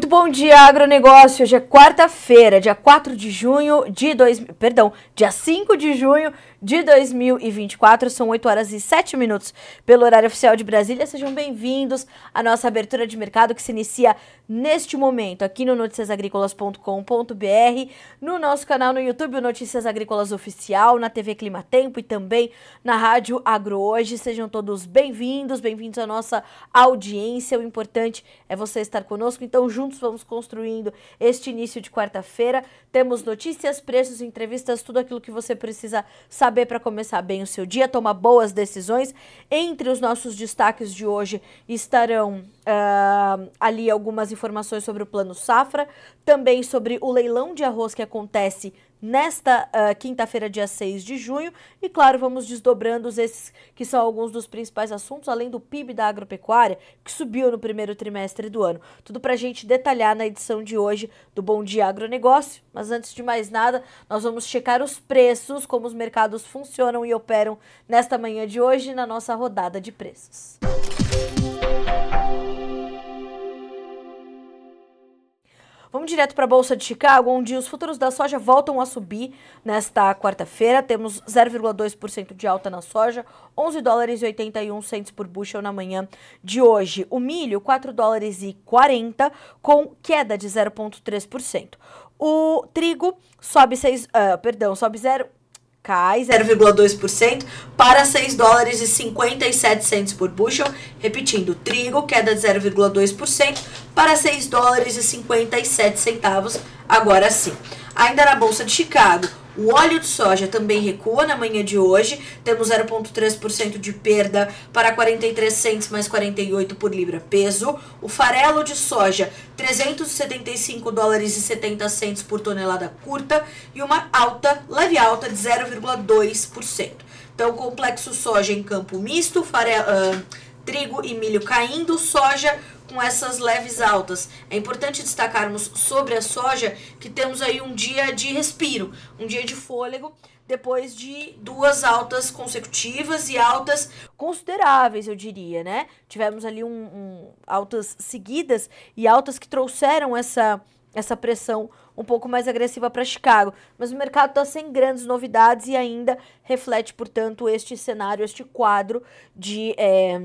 Muito bom dia, agronegócio. Hoje é quarta-feira, dia 4 de junho de dois, perdão, dia 5 de junho de 2024. São 8 horas e 7 minutos pelo horário oficial de Brasília. Sejam bem-vindos à nossa abertura de mercado que se inicia neste momento aqui no noticiasagricolas.com.br, no nosso canal no YouTube, Notícias Agrícolas Oficial, na TV Clima Tempo e também na Rádio Agro Hoje. Sejam todos bem-vindos, bem-vindos à nossa audiência. O importante é você estar conosco, então juntos vamos construindo este início de quarta-feira. Temos notícias, preços, entrevistas, tudo aquilo que você precisa saber saber para começar bem o seu dia, tomar boas decisões. Entre os nossos destaques de hoje estarão uh, ali algumas informações sobre o Plano Safra, também sobre o leilão de arroz que acontece nesta uh, quinta-feira, dia 6 de junho. E claro, vamos desdobrando esses que são alguns dos principais assuntos, além do PIB da agropecuária, que subiu no primeiro trimestre do ano. Tudo para a gente detalhar na edição de hoje do Bom Dia Agronegócio. Mas antes de mais nada, nós vamos checar os preços, como os mercados funcionam e operam nesta manhã de hoje na nossa rodada de preços. Música Vamos direto para a Bolsa de Chicago, onde os futuros da soja voltam a subir nesta quarta-feira. Temos 0,2% de alta na soja, 11 dólares e 81 centes por bushel na manhã de hoje. O milho, 4 dólares e 40, com queda de 0,3%. O trigo sobe 6, uh, ah, perdão, sobe 0 cai 0,2% é para 6 dólares e 57 por bushel. Repetindo, trigo queda de 0,2% para 6 dólares e 57 centavos, agora sim. Ainda na bolsa de Chicago, o óleo de soja também recua na manhã de hoje, temos 0,3% de perda para 43 cents mais 48 por libra peso. O farelo de soja, 375 dólares e 70 cents por tonelada curta e uma alta, leve alta de 0,2%. Então, complexo soja em campo misto, farelo, uh, trigo e milho caindo, soja com essas leves altas. É importante destacarmos sobre a soja que temos aí um dia de respiro, um dia de fôlego, depois de duas altas consecutivas e altas consideráveis, eu diria, né? Tivemos ali um, um altas seguidas e altas que trouxeram essa essa pressão um pouco mais agressiva para Chicago. Mas o mercado está sem grandes novidades e ainda reflete, portanto, este cenário, este quadro de. É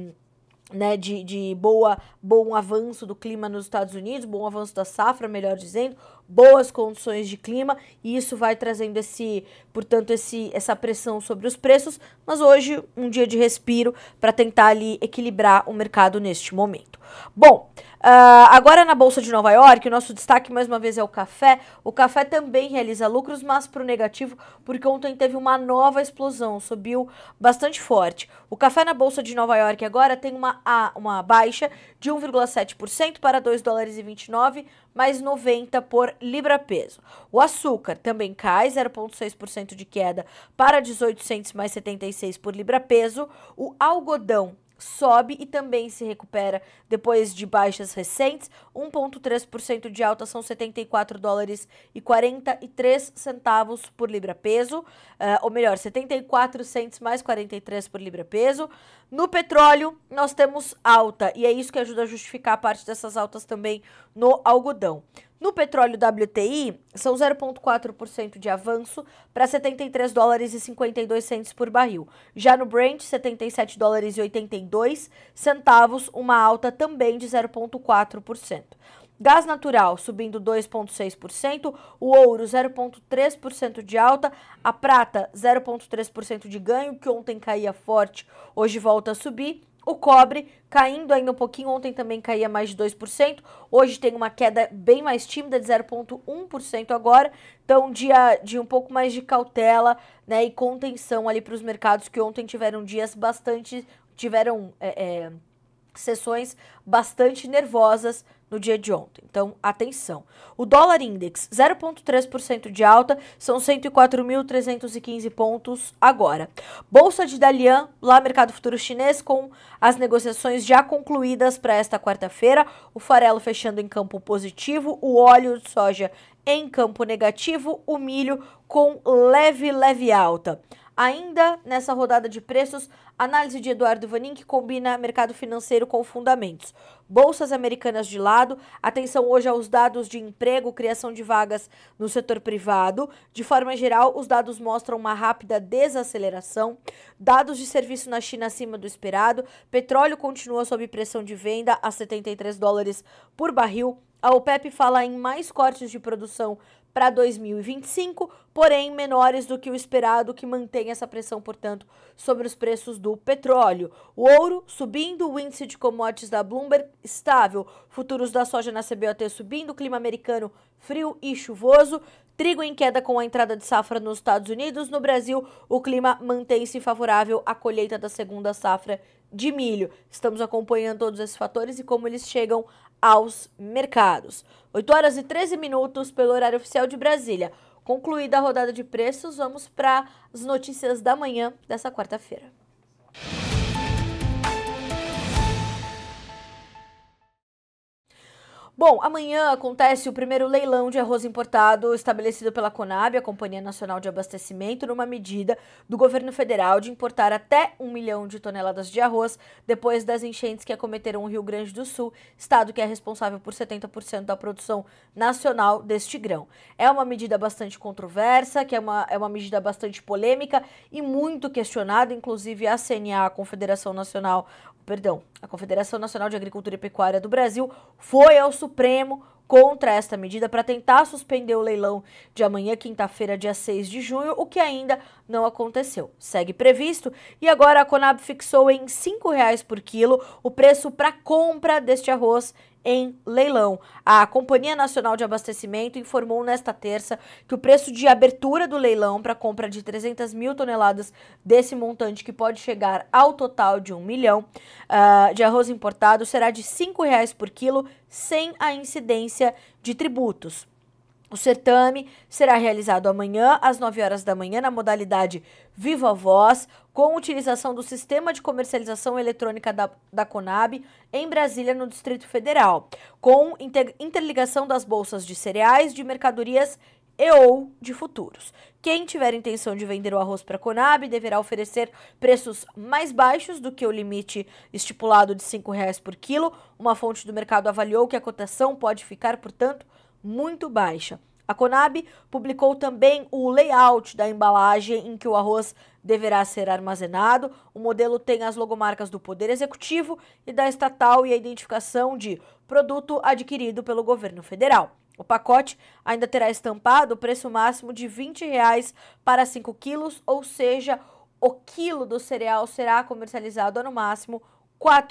né, de, de boa, bom avanço do clima nos Estados Unidos, bom avanço da safra, melhor dizendo, boas condições de clima e isso vai trazendo esse, portanto, esse, essa pressão sobre os preços, mas hoje um dia de respiro para tentar ali equilibrar o mercado neste momento. Bom, Uh, agora na Bolsa de Nova York, o nosso destaque mais uma vez é o café. O café também realiza lucros, mas para o negativo, porque ontem teve uma nova explosão, subiu bastante forte. O café na Bolsa de Nova York agora tem uma, uma baixa de 1,7% para 2 dólares e 29, mais 90 por libra-peso. O açúcar também cai, 0,6% de queda para 18 centos mais 76 por libra-peso. O algodão sobe e também se recupera depois de baixas recentes. 1,3% de alta são 74 dólares e 43 centavos por libra peso, uh, ah, ou melhor, 74 centes mais 43 por libra peso. No petróleo, nós temos alta e é isso que ajuda a justificar parte dessas altas também no algodão. No petróleo WTI, são 0,4% de avanço para 73 dólares e 52 centos por barril. Já no Brent, 77 dólares e 82 centavos, uma alta também de 0,4%. Gás natural subindo 2,6%, o ouro 0,3% de alta, a prata 0,3% de ganho, que ontem caía forte, hoje volta a subir, o cobre caindo ainda um pouquinho, ontem também caía mais de 2%, hoje tem uma queda bem mais tímida de 0,1% agora, então dia de um pouco mais de cautela né, e contenção ali para os mercados que ontem tiveram dias bastante, tiveram é, é, sessões bastante nervosas no dia de ontem. Então, atenção. O dólar index, 0,3% de alta, são 104.315 pontos agora. Bolsa de Dalian, lá mercado futuro chinês, com as negociações já concluídas para esta quarta-feira. O farelo fechando em campo positivo, o óleo de soja em campo negativo, o milho com leve, leve alta. Ainda nessa rodada de preços, Análise de Eduardo Vanin que combina mercado financeiro com fundamentos. Bolsas americanas de lado, atenção hoje aos dados de emprego, criação de vagas no setor privado. De forma geral, os dados mostram uma rápida desaceleração. Dados de serviço na China acima do esperado. Petróleo continua sob pressão de venda a 73 dólares por barril. A OPEP fala em mais cortes de produção para 2025, porém menores do que o esperado, que mantém essa pressão, portanto, sobre os preços do petróleo. O ouro subindo, o índice de commodities da Bloomberg estável, futuros da soja na CBOT subindo, clima americano frio e chuvoso, trigo em queda com a entrada de safra nos Estados Unidos, no Brasil o clima mantém-se favorável à colheita da segunda safra de milho. Estamos acompanhando todos esses fatores e como eles chegam aos mercados. 8 horas e 13 minutos pelo horário oficial de Brasília. Concluída a rodada de preços, vamos para as notícias da manhã dessa quarta-feira. Bom, amanhã acontece o primeiro leilão de arroz importado estabelecido pela Conab, a Companhia Nacional de Abastecimento, numa medida do governo federal de importar até um milhão de toneladas de arroz depois das enchentes que acometeram o Rio Grande do Sul, estado que é responsável por 70% da produção nacional deste grão. É uma medida bastante controversa, que é uma, é uma medida bastante polêmica e muito questionada, inclusive a CNA, a Confederação Nacional perdão, a Confederação Nacional de Agricultura e Pecuária do Brasil foi ao Supremo contra esta medida para tentar suspender o leilão de amanhã, quinta-feira, dia 6 de junho, o que ainda não aconteceu. Segue previsto e agora a Conab fixou em R$ 5,00 por quilo o preço para compra deste arroz em leilão. A Companhia Nacional de Abastecimento informou nesta terça que o preço de abertura do leilão para compra de 300 mil toneladas desse montante, que pode chegar ao total de um milhão uh, de arroz importado, será de R$ 5,00 por quilo, sem a incidência de tributos. O certame será realizado amanhã, às 9 horas da manhã, na modalidade Viva Voz, com utilização do Sistema de Comercialização Eletrônica da, da Conab, em Brasília, no Distrito Federal, com inter, interligação das bolsas de cereais, de mercadorias e ou de futuros. Quem tiver intenção de vender o arroz para a Conab deverá oferecer preços mais baixos do que o limite estipulado de R$ 5,00 por quilo. Uma fonte do mercado avaliou que a cotação pode ficar, portanto, muito baixa. A Conab publicou também o layout da embalagem em que o arroz deverá ser armazenado. O modelo tem as logomarcas do Poder Executivo e da estatal e a identificação de produto adquirido pelo governo federal. O pacote ainda terá estampado o preço máximo de R$ 20 reais para 5 quilos, ou seja, o quilo do cereal será comercializado a, no máximo R$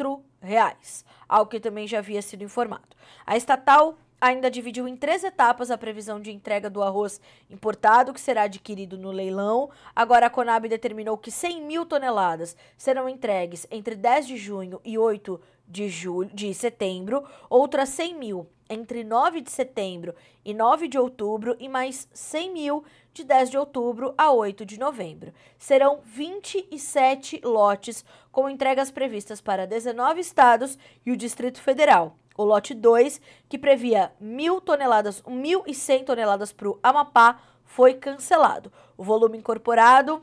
4,00, algo que também já havia sido informado. A estatal ainda dividiu em três etapas a previsão de entrega do arroz importado que será adquirido no leilão. Agora a Conab determinou que 100 mil toneladas serão entregues entre 10 de junho e 8 de, julho, de setembro, outras 100 mil entre 9 de setembro e 9 de outubro e mais 100 mil de 10 de outubro a 8 de novembro. Serão 27 lotes com entregas previstas para 19 estados e o Distrito Federal o lote 2, que previa 1.000 toneladas, 1.100 toneladas para o Amapá, foi cancelado. O volume incorporado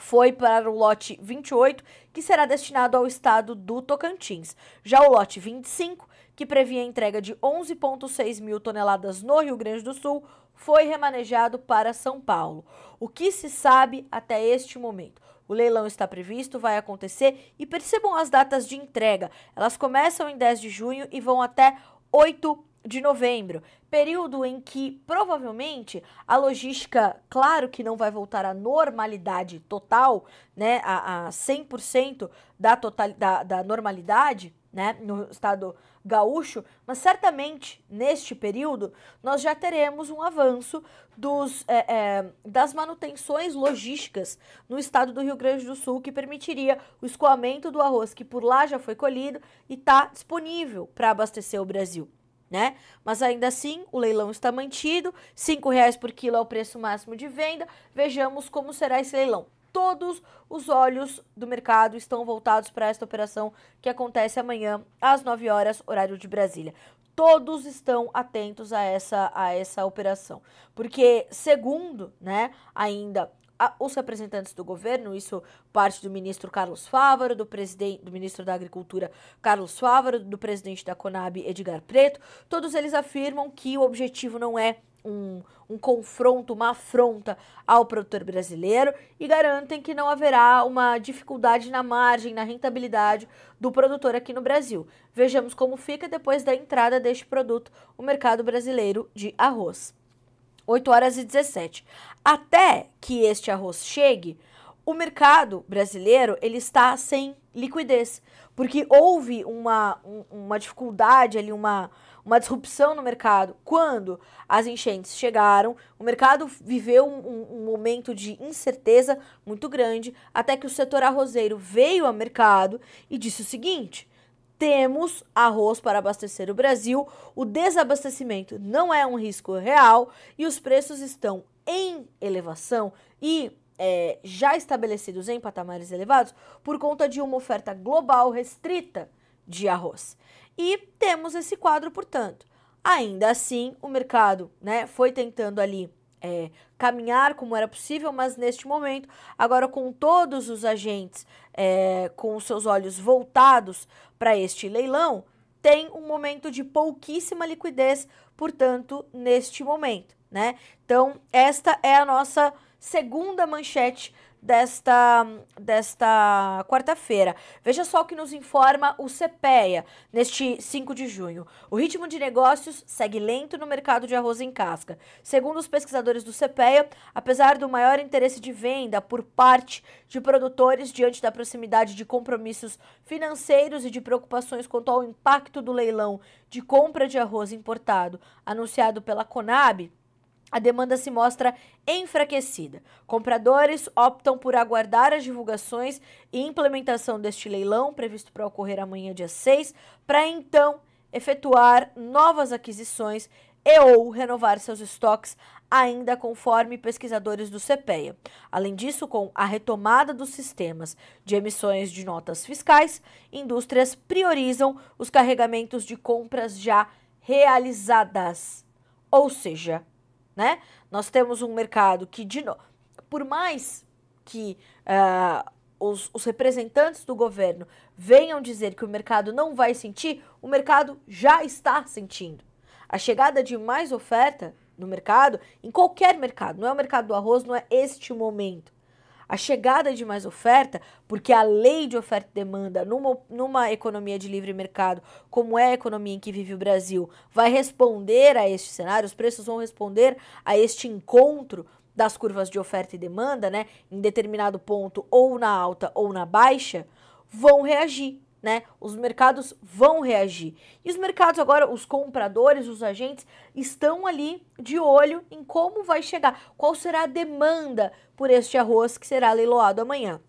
foi para o lote 28, que será destinado ao estado do Tocantins. Já o lote 25, que previa a entrega de 11,6 mil toneladas no Rio Grande do Sul, foi remanejado para São Paulo. O que se sabe até este momento? O leilão está previsto, vai acontecer e percebam as datas de entrega. Elas começam em 10 de junho e vão até 8 de novembro, período em que provavelmente a logística, claro que não vai voltar à normalidade total, né, a, a 100% da, total, da, da normalidade, né, no estado gaúcho, mas certamente neste período nós já teremos um avanço dos, é, é, das manutenções logísticas no estado do Rio Grande do Sul, que permitiria o escoamento do arroz que por lá já foi colhido e está disponível para abastecer o Brasil. Né? Mas ainda assim, o leilão está mantido, R$ reais por quilo é o preço máximo de venda. Vejamos como será esse leilão todos os olhos do mercado estão voltados para esta operação que acontece amanhã às 9 horas, horário de Brasília. Todos estão atentos a essa, a essa operação. Porque, segundo, né, ainda os representantes do governo, isso parte do ministro Carlos Fávaro, do, presidente, do ministro da Agricultura Carlos Fávaro, do presidente da Conab Edgar Preto, todos eles afirmam que o objetivo não é um, um confronto, uma afronta ao produtor brasileiro e garantem que não haverá uma dificuldade na margem, na rentabilidade do produtor aqui no Brasil. Vejamos como fica depois da entrada deste produto o mercado brasileiro de arroz. 8 horas e 17. Até que este arroz chegue, o mercado brasileiro ele está sem liquidez, porque houve uma, uma dificuldade ali, uma, uma disrupção no mercado quando as enchentes chegaram. O mercado viveu um, um momento de incerteza muito grande, até que o setor arrozeiro veio ao mercado e disse o seguinte: temos arroz para abastecer o Brasil, o desabastecimento não é um risco real e os preços estão em elevação e é, já estabelecidos em patamares elevados por conta de uma oferta global restrita de arroz. E temos esse quadro, portanto. Ainda assim, o mercado né, foi tentando ali é, caminhar como era possível, mas neste momento, agora com todos os agentes é, com seus olhos voltados para este leilão, tem um momento de pouquíssima liquidez, portanto, neste momento, né? Então, esta é a nossa segunda manchete desta, desta quarta-feira. Veja só o que nos informa o CPEA neste 5 de junho. O ritmo de negócios segue lento no mercado de arroz em casca. Segundo os pesquisadores do CPEA, apesar do maior interesse de venda por parte de produtores diante da proximidade de compromissos financeiros e de preocupações quanto ao impacto do leilão de compra de arroz importado anunciado pela Conab, a demanda se mostra enfraquecida. Compradores optam por aguardar as divulgações e implementação deste leilão, previsto para ocorrer amanhã, dia 6, para então efetuar novas aquisições e ou renovar seus estoques ainda conforme pesquisadores do CPEA. Além disso, com a retomada dos sistemas de emissões de notas fiscais, indústrias priorizam os carregamentos de compras já realizadas, ou seja, né? Nós temos um mercado que, de no... por mais que uh, os, os, representantes do governo venham dizer que o mercado não vai sentir, o mercado já está sentindo. A chegada de mais oferta no mercado, em qualquer mercado, não é o mercado do arroz, não é este momento a chegada de mais oferta, porque a lei de oferta e demanda numa, numa economia de livre mercado, como é a economia em que vive o Brasil, vai responder a este cenário, os preços vão responder a este encontro das curvas de oferta e demanda, né, em determinado ponto, ou na alta ou na baixa, vão reagir né? Os mercados vão reagir. E os mercados agora, os compradores, os agentes, estão ali de olho em como vai chegar, qual será a demanda por este arroz que será leiloado amanhã.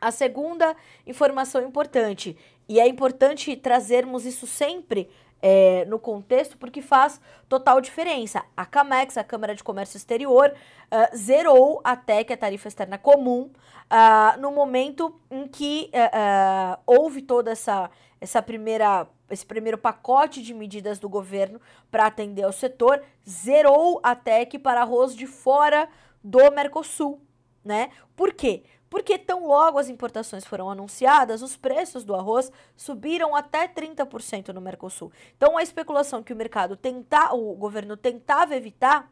A segunda informação importante, e é importante trazermos isso sempre é, no contexto, porque faz total diferença. A CAMEX, a Câmara de Comércio Exterior, uh, zerou a TEC, a Tarifa Externa Comum, uh, no momento em que uh, houve toda essa, essa primeira esse primeiro pacote de medidas do governo para atender ao setor, zerou a TEC para arroz de fora do Mercosul, né? Por quê? porque tão logo as importações foram anunciadas, os preços do arroz subiram até 30% no Mercosul. Então a especulação que o mercado tentar, o governo tentava evitar,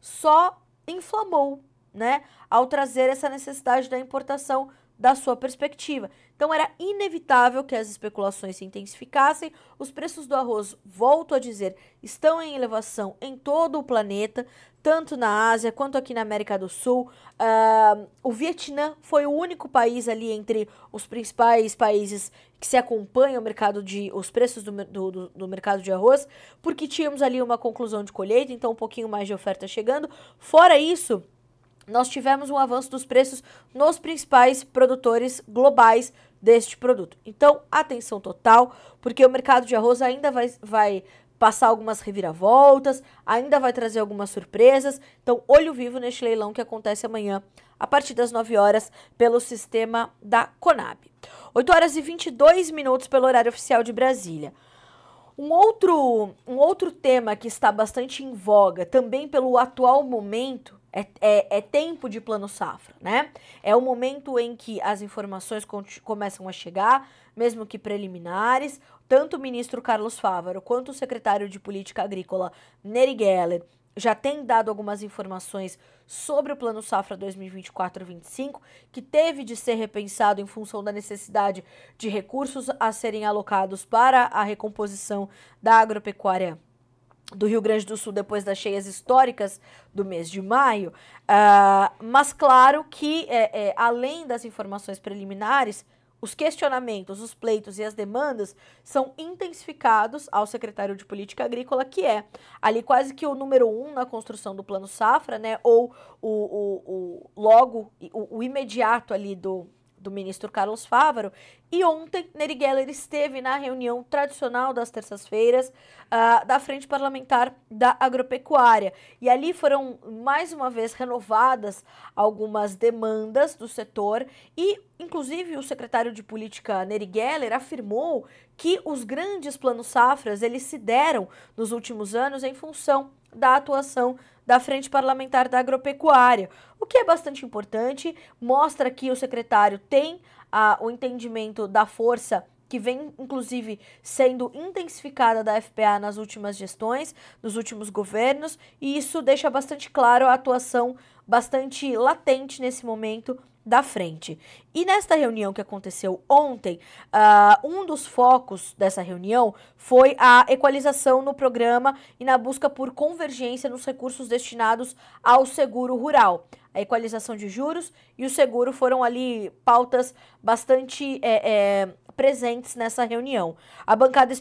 só inflamou, né, ao trazer essa necessidade da importação da sua perspectiva. Então era inevitável que as especulações se intensificassem. Os preços do arroz, volto a dizer, estão em elevação em todo o planeta, tanto na Ásia quanto aqui na América do Sul. Uh, o Vietnã foi o único país ali entre os principais países que se acompanha o mercado de os preços do, do, do mercado de arroz, porque tínhamos ali uma conclusão de colheita, então um pouquinho mais de oferta chegando. Fora isso, nós tivemos um avanço dos preços nos principais produtores globais deste produto. Então, atenção total, porque o mercado de arroz ainda vai, vai passar algumas reviravoltas, ainda vai trazer algumas surpresas. Então, olho vivo neste leilão que acontece amanhã, a partir das 9 horas, pelo sistema da Conab. 8 horas e 22 minutos pelo horário oficial de Brasília. Um outro, um outro tema que está bastante em voga, também pelo atual momento, é, é, é, tempo de plano safra, né? É o momento em que as informações começam a chegar, mesmo que preliminares. Tanto o ministro Carlos Fávaro quanto o secretário de Política Agrícola, Neri Geller, já têm dado algumas informações sobre o plano safra 2024-25, que teve de ser repensado em função da necessidade de recursos a serem alocados para a recomposição da agropecuária do Rio Grande do Sul depois das cheias históricas do mês de maio. Uh, mas claro que, é, é, além das informações preliminares, os questionamentos, os pleitos e as demandas são intensificados ao secretário de Política Agrícola, que é ali quase que o número um na construção do Plano Safra, né? Ou o, o, o logo, o, o imediato ali do, do ministro Carlos Fávaro. E ontem, Nery Geller esteve na reunião tradicional das terças-feiras uh, da Frente Parlamentar da Agropecuária. E ali foram mais uma vez renovadas algumas demandas do setor e, inclusive, o secretário de Política Nery Geller afirmou que os grandes planos safras eles se deram nos últimos anos em função da atuação da Frente Parlamentar da Agropecuária, o que é bastante importante, mostra que o secretário tem ah, o entendimento da força que vem inclusive sendo intensificada da FPA nas últimas gestões, nos últimos governos, e isso deixa bastante claro a atuação bastante latente nesse momento da frente. E nesta reunião que aconteceu ontem, uh, um dos focos dessa reunião foi a equalização no programa e na busca por convergência nos recursos destinados ao seguro rural. A equalização de juros e o seguro foram ali pautas bastante é, é, presentes nessa reunião. A bancada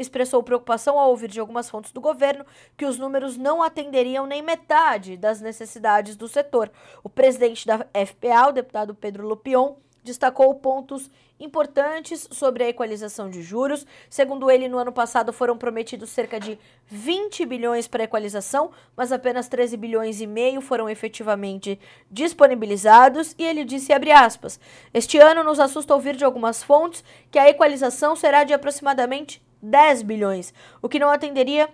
expressou preocupação ao ouvir de algumas fontes do governo que os números não atenderiam nem metade das necessidades do setor. O presidente da FPA, o deputado Pedro Lupion, destacou pontos importantes sobre a equalização de juros. Segundo ele, no ano passado foram prometidos cerca de 20 bilhões para equalização, mas apenas 13 bilhões e meio foram efetivamente disponibilizados, e ele disse aspas: "Este ano nos assusta ouvir de algumas fontes que a equalização será de aproximadamente 10 bilhões, o que não atenderia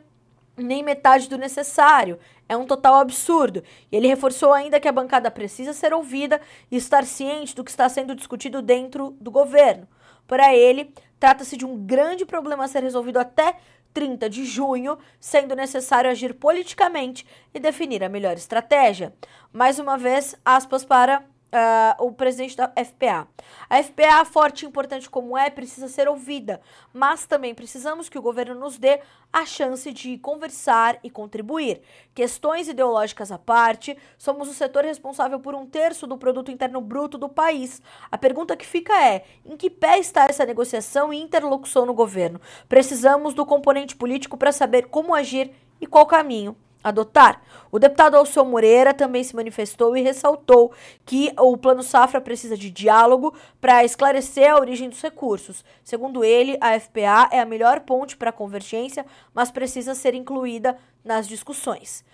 nem metade do necessário. É um total absurdo. E ele reforçou ainda que a bancada precisa ser ouvida e estar ciente do que está sendo discutido dentro do governo. Para ele, trata-se de um grande problema a ser resolvido até 30 de junho, sendo necessário agir politicamente e definir a melhor estratégia. Mais uma vez, aspas para Uh, o presidente da FPA. A FPA, forte e importante como é, precisa ser ouvida, mas também precisamos que o governo nos dê a chance de conversar e contribuir. Questões ideológicas à parte, somos o setor responsável por um terço do produto interno bruto do país. A pergunta que fica é: em que pé está essa negociação e interlocução no governo? Precisamos do componente político para saber como agir e qual caminho adotar. O deputado Alceu Moreira também se manifestou e ressaltou que o Plano Safra precisa de diálogo para esclarecer a origem dos recursos. Segundo ele, a FPA é a melhor ponte para a convergência, mas precisa ser incluída nas discussões.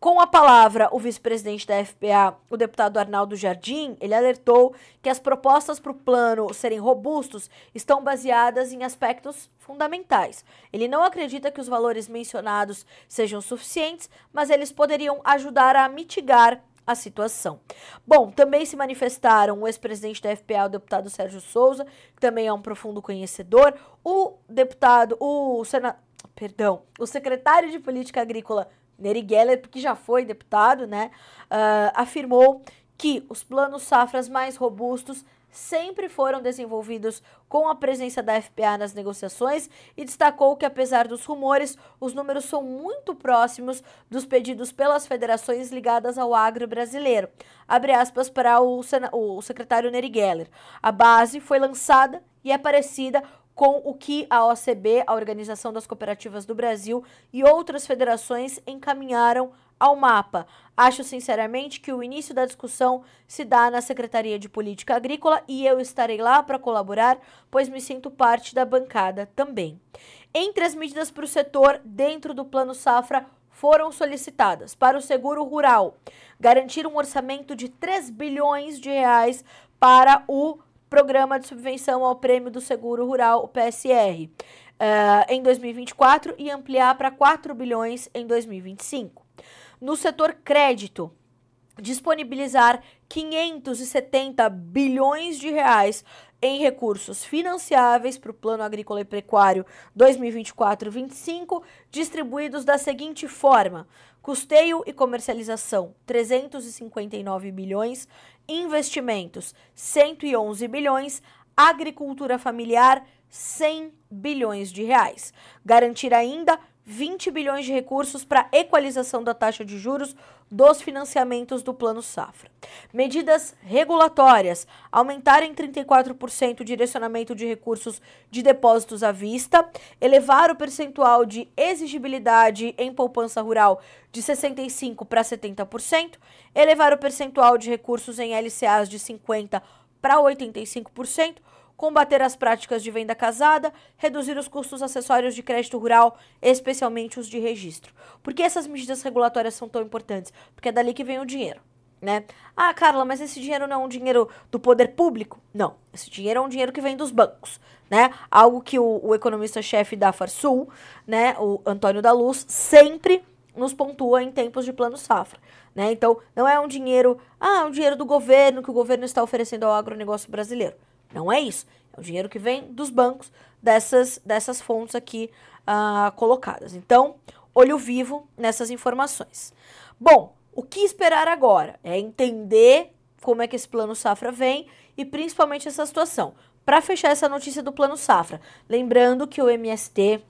Com a palavra, o vice-presidente da FPA, o deputado Arnaldo Jardim, ele alertou que as propostas para o plano serem robustos estão baseadas em aspectos fundamentais. Ele não acredita que os valores mencionados sejam suficientes, mas eles poderiam ajudar a mitigar a situação. Bom, também se manifestaram o ex-presidente da FPA, o deputado Sérgio Souza, que também é um profundo conhecedor, o deputado, o senador, perdão, o secretário de Política Agrícola Neri Geller, que já foi deputado, né, uh, afirmou que os planos safras mais robustos sempre foram desenvolvidos com a presença da FPA nas negociações e destacou que, apesar dos rumores, os números são muito próximos dos pedidos pelas federações ligadas ao agro brasileiro. Abre aspas para o, o secretário Neri Geller. A base foi lançada e é parecida com o que a OCB, a Organização das Cooperativas do Brasil e outras federações encaminharam ao mapa. Acho sinceramente que o início da discussão se dá na Secretaria de Política Agrícola e eu estarei lá para colaborar, pois me sinto parte da bancada também. Entre as medidas para o setor dentro do Plano Safra foram solicitadas para o seguro rural, garantir um orçamento de 3 bilhões de reais para o Programa de Subvenção ao Prêmio do Seguro Rural, o PSR, uh, eh, em 2024 e ampliar para 4 bilhões em 2025. No setor crédito, disponibilizar 570 bilhões de reais em recursos financiáveis para o Plano Agrícola e Precuário 2024-25, distribuídos da seguinte forma: custeio e comercialização 359 bilhões, Investimentos, 111 bilhões. Agricultura familiar, 100 bilhões de reais. Garantir ainda 20 bilhões de recursos para equalização da taxa de juros dos financiamentos do Plano Safra. Medidas regulatórias aumentar em 34% o direcionamento de recursos de depósitos à vista, elevar o percentual de exigibilidade em poupança rural de 65% para 70%, elevar o percentual de recursos em LCAs de 50% para 85%, combater as práticas de venda casada, reduzir os custos acessórios de crédito rural, especialmente os de registro. Por que essas medidas regulatórias são tão importantes? Porque é dali que vem o dinheiro. Né? Ah, Carla, mas esse dinheiro não é um dinheiro do poder público? Não, esse dinheiro é um dinheiro que vem dos bancos, né? Algo que o, o economista-chefe da Farsul, né, o Antônio da Luz, sempre nos pontua em tempos de plano safra, né? Então, não é um dinheiro, ah, é um dinheiro do governo que o governo está oferecendo ao agronegócio brasileiro. Não é isso. É o dinheiro que vem dos bancos, dessas, dessas fontes aqui uh, colocadas. Então, olho vivo nessas informações. Bom, o que esperar agora? É entender como é que esse plano safra vem e principalmente essa situação. Para fechar essa notícia do plano safra, lembrando que o MST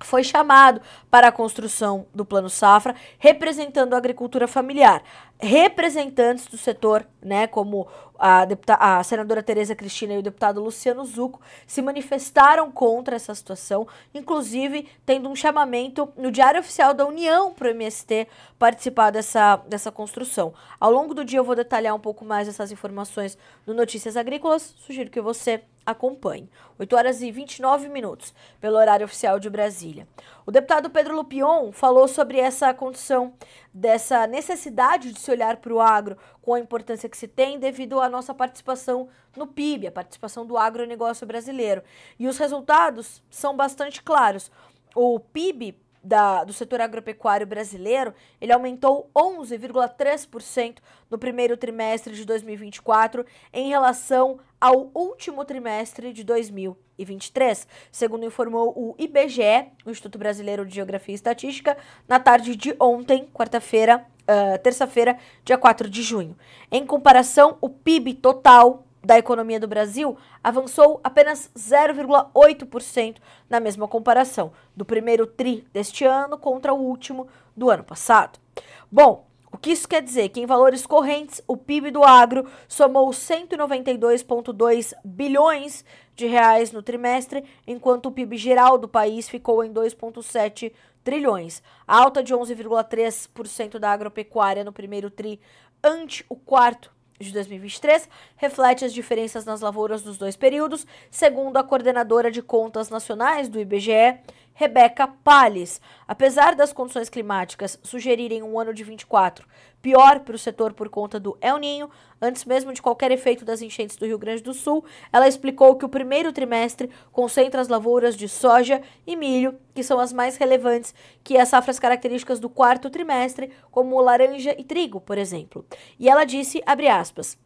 foi chamado para a construção do plano safra, representando a agricultura familiar representantes do setor, né, como a, a senadora Tereza Cristina e o deputado Luciano Zuco, se manifestaram contra essa situação, inclusive tendo um chamamento no Diário Oficial da União para o MST participar dessa, dessa construção. Ao longo do dia eu vou detalhar um pouco mais essas informações no Notícias Agrícolas, sugiro que você acompanhe. 8 horas e 29 minutos, pelo horário oficial de Brasília. O deputado Pedro Lupion falou sobre essa condição dessa necessidade de se olhar para o agro com a importância que se tem devido à nossa participação no PIB, a participação do agronegócio brasileiro. E os resultados são bastante claros. O PIB da, do setor agropecuário brasileiro, ele aumentou 11,3% no primeiro trimestre de 2024 em relação ao último trimestre de 2023, segundo informou o IBGE, o Instituto Brasileiro de Geografia e Estatística, na tarde de ontem, quarta-feira, uh, terça-feira, dia 4 de junho. Em comparação, o PIB total da economia do Brasil avançou apenas 0,8% na mesma comparação, do primeiro TRI deste ano contra o último do ano passado. Bom, o que isso quer dizer? Que em valores correntes, o PIB do agro somou 192,2 bilhões de reais no trimestre, enquanto o PIB geral do país ficou em 2,7 trilhões. A alta de 11,3% da agropecuária no primeiro tri ante o quarto de 2023 reflete as diferenças nas lavouras dos dois períodos, segundo a coordenadora de contas nacionais do IBGE, Rebeca Palles. Apesar das condições climáticas sugerirem um ano de 24 pior para o setor por conta do El Ninho, antes mesmo de qualquer efeito das enchentes do Rio Grande do Sul. Ela explicou que o primeiro trimestre concentra as lavouras de soja e milho, que são as mais relevantes que é as safras características do quarto trimestre, como laranja e trigo, por exemplo. E ela disse, abre aspas,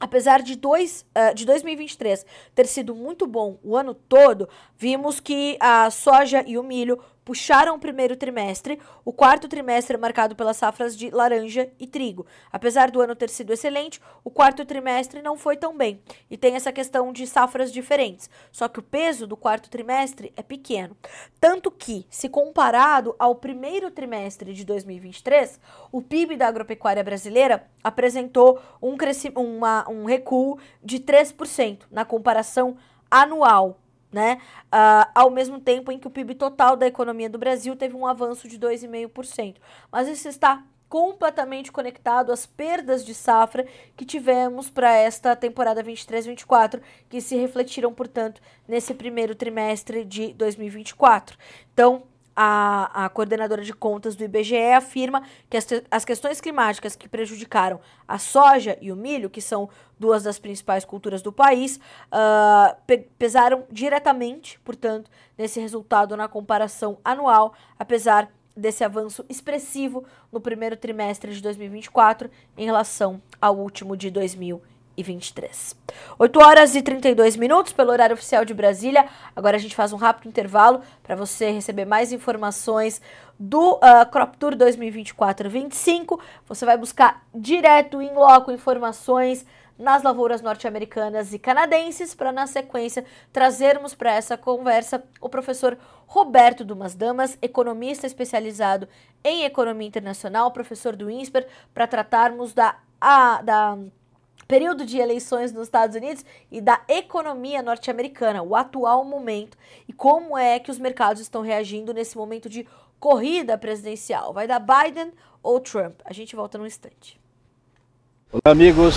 Apesar de, dois, uh, de 2023 ter sido muito bom o ano todo, vimos que a soja e o milho puxaram o primeiro trimestre, o quarto trimestre é marcado pelas safras de laranja e trigo. Apesar do ano ter sido excelente, o quarto trimestre não foi tão bem e tem essa questão de safras diferentes. Só que o peso do quarto trimestre é pequeno. Tanto que, se comparado ao primeiro trimestre de 2023, o PIB da agropecuária brasileira apresentou um, uma, um recuo de 3% na comparação anual né? Uh, ao mesmo tempo em que o PIB total da economia do Brasil teve um avanço de 2,5%. Mas isso está completamente conectado às perdas de safra que tivemos para esta temporada 23-24, que se refletiram, portanto, nesse primeiro trimestre de 2024. Então, a, a coordenadora de contas do IBGE afirma que as, as questões climáticas que prejudicaram a soja e o milho, que são duas das principais culturas do país, uh, pe pesaram diretamente, portanto, nesse resultado na comparação anual, apesar desse avanço expressivo no primeiro trimestre de 2024 em relação ao último de 2023 e 23. 8 horas e 32 minutos pelo horário oficial de Brasília. Agora a gente faz um rápido intervalo para você receber mais informações do uh, Crop Tour 2024-25. Você vai buscar direto em loco informações nas lavouras norte-americanas e canadenses para na sequência trazermos para essa conversa o professor Roberto Dumas Damas, economista especializado em economia internacional, professor do INSPER, para tratarmos da, a, da período de eleições nos Estados Unidos e da economia norte-americana, o atual momento e como é que os mercados estão reagindo nesse momento de corrida presidencial. Vai dar Biden ou Trump? A gente volta num instante. Olá, amigos.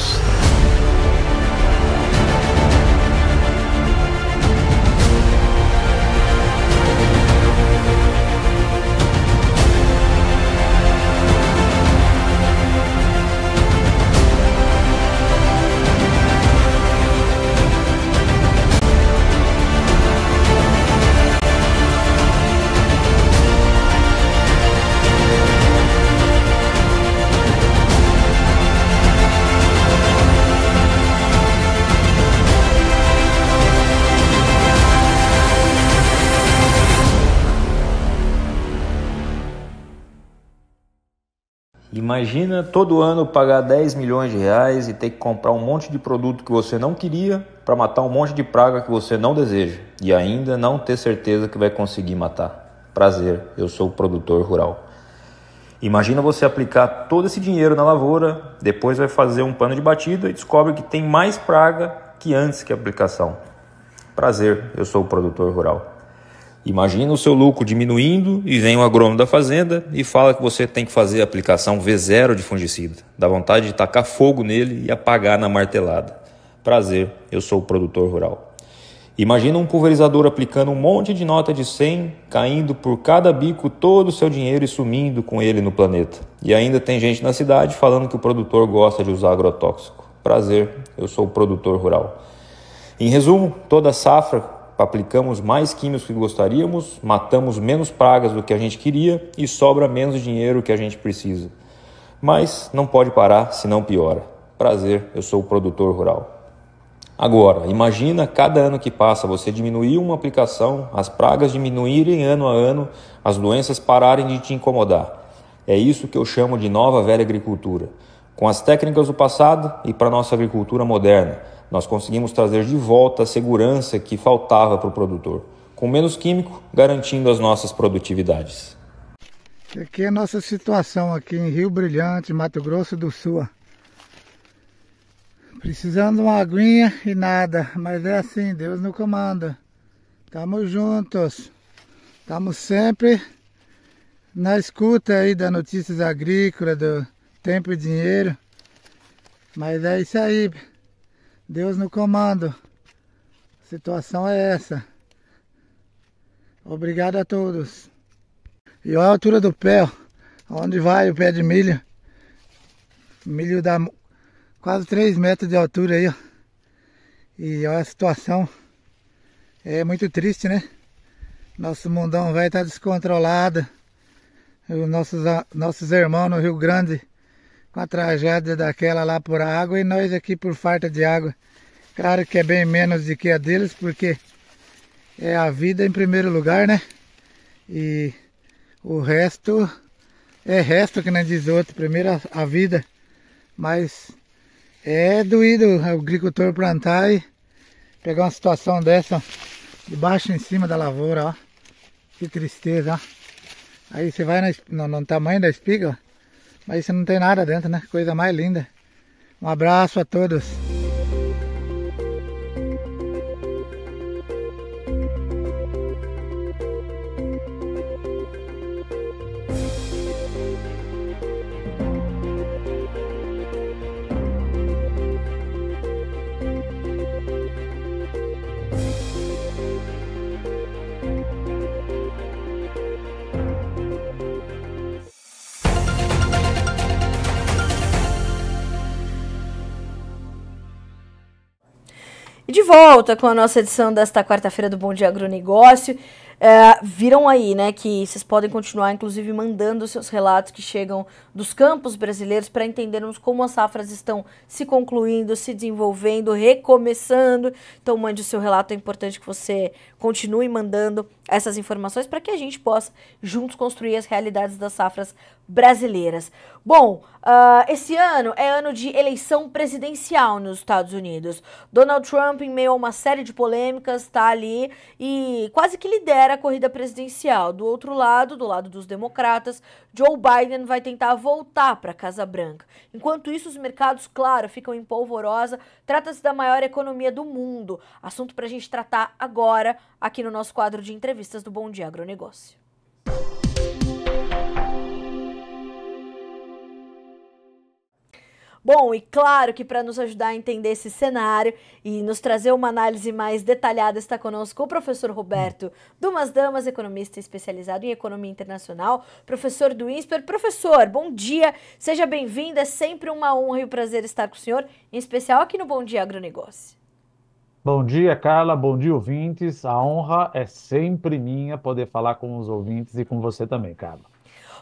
Imagina todo ano pagar 10 milhões de reais e ter que comprar um monte de produto que você não queria para matar um monte de praga que você não deseja e ainda não ter certeza que vai conseguir matar. Prazer, eu sou o produtor rural. Imagina você aplicar todo esse dinheiro na lavoura, depois vai fazer um pano de batida e descobre que tem mais praga que antes que a aplicação. Prazer, eu sou o produtor rural. Imagina o seu lucro diminuindo e vem o um agrônomo da fazenda e fala que você tem que fazer a aplicação V0 de fungicida. Dá vontade de tacar fogo nele e apagar na martelada. Prazer, eu sou o produtor rural. Imagina um pulverizador aplicando um monte de nota de 100, caindo por cada bico todo o seu dinheiro e sumindo com ele no planeta. E ainda tem gente na cidade falando que o produtor gosta de usar agrotóxico. Prazer, eu sou o produtor rural. Em resumo, toda safra aplicamos mais químicos que gostaríamos, matamos menos pragas do que a gente queria e sobra menos dinheiro que a gente precisa. Mas não pode parar, senão piora. Prazer, eu sou o produtor rural. Agora, imagina cada ano que passa você diminuir uma aplicação, as pragas diminuírem ano a ano, as doenças pararem de te incomodar. É isso que eu chamo de nova velha agricultura, com as técnicas do passado e para nossa agricultura moderna nós conseguimos trazer de volta a segurança que faltava para o produtor, com menos químico, garantindo as nossas produtividades. Aqui é a nossa situação aqui em Rio Brilhante, Mato Grosso do Sul. Precisando de uma aguinha e nada, mas é assim, Deus nos comanda. Estamos juntos, estamos sempre na escuta aí das notícias agrícolas, do tempo e dinheiro. Mas é isso aí. Deus no comando. A situação é essa. Obrigado a todos. E olha a altura do pé, ó. Onde vai o pé de milho. Milho dá quase 3 metros de altura aí, ó. E olha a situação. É muito triste, né? Nosso mundão vai estar tá descontrolado. Os nossos, nossos irmãos no Rio Grande com a tragédia daquela lá por água e nós aqui por falta de água. Claro que é bem menos do que a deles, porque é a vida em primeiro lugar, né? E o resto é resto, que nem diz outro. Primeiro a vida, mas é doído o agricultor plantar e pegar uma situação dessa, de baixo em cima da lavoura, ó. Que tristeza, ó. Aí você vai na, no, no tamanho da espiga, ó. Aí você não tem nada dentro, né? Coisa mais linda. Um abraço a todos. E de volta com a nossa edição desta quarta-feira do Bom Dia Agronegócio. É, viram aí, né, que vocês podem continuar, inclusive, mandando seus relatos que chegam dos campos brasileiros para entendermos como as safras estão se concluindo, se desenvolvendo, recomeçando. Então, mande o seu relato, é importante que você continue mandando essas informações para que a gente possa juntos construir as realidades das safras brasileiras. Bom, uh, esse ano é ano de eleição presidencial nos Estados Unidos. Donald Trump, em meio a uma série de polêmicas, está ali e quase que lidera a corrida presidencial. Do outro lado, do lado dos democratas, Joe Biden vai tentar voltar para a Casa Branca. Enquanto isso, os mercados, claro, ficam em polvorosa. Trata-se da maior economia do mundo. Assunto para a gente tratar agora aqui no nosso quadro de entrevista entrevistas do Bom Dia Agronegócio. Bom, e claro que para nos ajudar a entender esse cenário e nos trazer uma análise mais detalhada está conosco o professor Roberto Dumas Damas, economista especializado em economia internacional, professor do INSPER. Professor, bom dia, seja bem-vindo, é sempre uma honra e um prazer estar com o senhor, em especial aqui no Bom Dia Agronegócio. Bom dia, Carla. Bom dia, ouvintes. A honra é sempre minha poder falar com os ouvintes e com você também, Carla.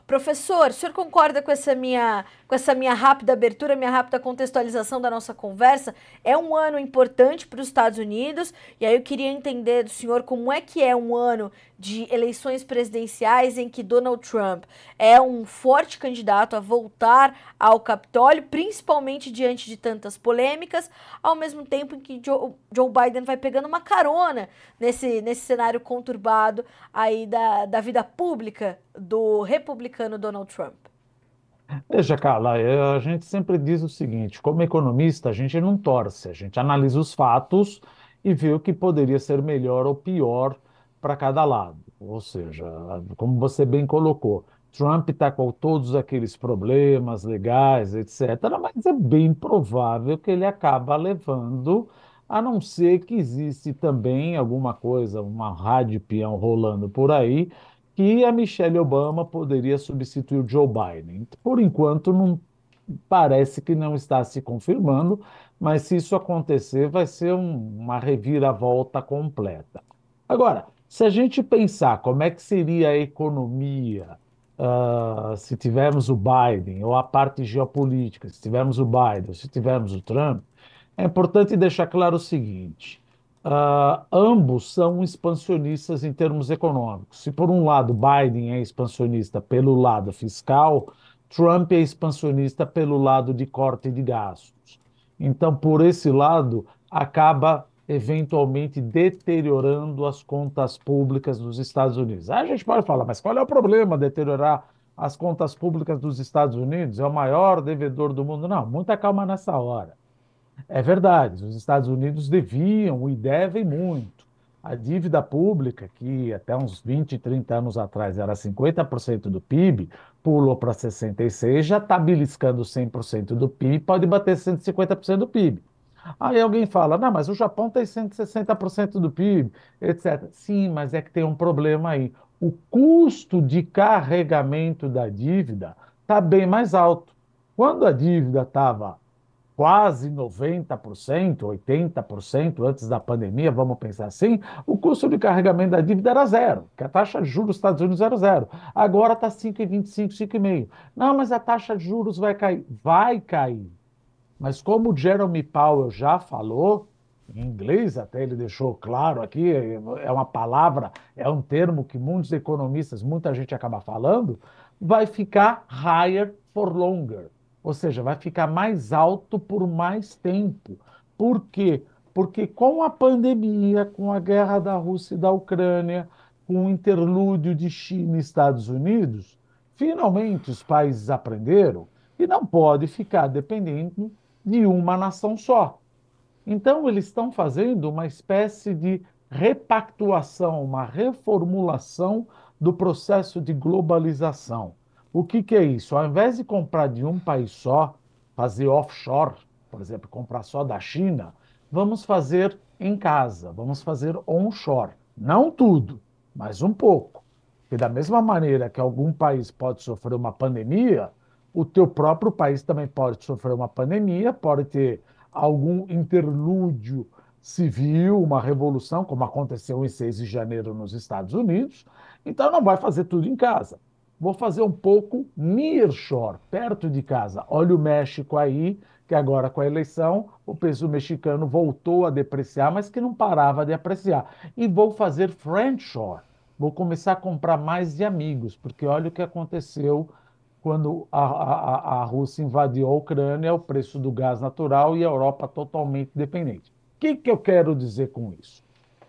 Professor, o senhor concorda com essa minha, com essa minha rápida abertura, minha rápida contextualização da nossa conversa? É um ano importante para os Estados Unidos, e aí eu queria entender do senhor como é que é um ano de eleições presidenciais em que Donald Trump é um forte candidato a voltar ao Capitólio, principalmente diante de tantas polêmicas, ao mesmo tempo em que Joe, Joe Biden vai pegando uma carona nesse, nesse cenário conturbado aí da, da vida pública do republicano americano Donald Trump? Veja, Carla, é, a gente sempre diz o seguinte: como economista, a gente não torce, a gente analisa os fatos e vê o que poderia ser melhor ou pior para cada lado. Ou seja, como você bem colocou, Trump está com todos aqueles problemas legais, etc., mas é bem provável que ele acaba levando, a não ser que existe também alguma coisa, uma rádio peão rolando por aí, que a Michelle Obama poderia substituir Joe Biden. Por enquanto, não parece que não está se confirmando, mas se isso acontecer, vai ser um, uma reviravolta completa. Agora, se a gente pensar como é que seria a economia uh, se tivermos o Biden, ou a parte geopolítica, se tivermos o Biden, se tivermos o Trump, é importante deixar claro o seguinte: Uh, ambos são expansionistas em termos econômicos. Se por um lado Biden é expansionista pelo lado fiscal, Trump é expansionista pelo lado de corte de gastos. Então, por esse lado, acaba eventualmente deteriorando as contas públicas dos Estados Unidos. Aí a gente pode falar, mas qual é o problema deteriorar as contas públicas dos Estados Unidos? É o maior devedor do mundo? Não, muita calma nessa hora. É verdade, os Estados Unidos deviam e devem muito. A dívida pública, que até uns 20, 30 anos atrás era 50% do PIB, pulou para 66%, já está beliscando 100% do PIB, pode bater 150% do PIB. Aí alguém fala, não, mas o Japão tem 160% do PIB, etc. Sim, mas é que tem um problema aí. O custo de carregamento da dívida está bem mais alto. Quando a dívida estava quase 90%, 80% antes da pandemia, vamos pensar assim, o custo de carregamento da dívida era zero, que a taxa de juros dos Estados Unidos era zero. Agora está 5,25, 5,5. Não, mas a taxa de juros vai cair. Vai cair. Mas como o Jeremy Powell já falou, em inglês até ele deixou claro aqui, é uma palavra, é um termo que muitos economistas, muita gente acaba falando, vai ficar higher for longer ou seja, vai ficar mais alto por mais tempo. Por quê? Porque com a pandemia, com a guerra da Rússia e da Ucrânia, com o interlúdio de China e Estados Unidos, finalmente os países aprenderam e não pode ficar dependendo de uma nação só. Então, eles estão fazendo uma espécie de repactuação, uma reformulação do processo de globalização. O que, que é isso? Ao invés de comprar de um país só, fazer offshore, por exemplo, comprar só da China, vamos fazer em casa, vamos fazer onshore. Não tudo, mas um pouco. E da mesma maneira que algum país pode sofrer uma pandemia, o teu próprio país também pode sofrer uma pandemia, pode ter algum interlúdio civil, uma revolução, como aconteceu em 6 de janeiro nos Estados Unidos. Então não vai fazer tudo em casa. Vou fazer um pouco nearshore, perto de casa. Olha o México aí, que agora com a eleição o peso mexicano voltou a depreciar, mas que não parava de apreciar. E vou fazer friendshore. Vou começar a comprar mais de amigos, porque olha o que aconteceu quando a, a, a Rússia invadiu a Ucrânia, o preço do gás natural e a Europa totalmente dependente. O que, que eu quero dizer com isso?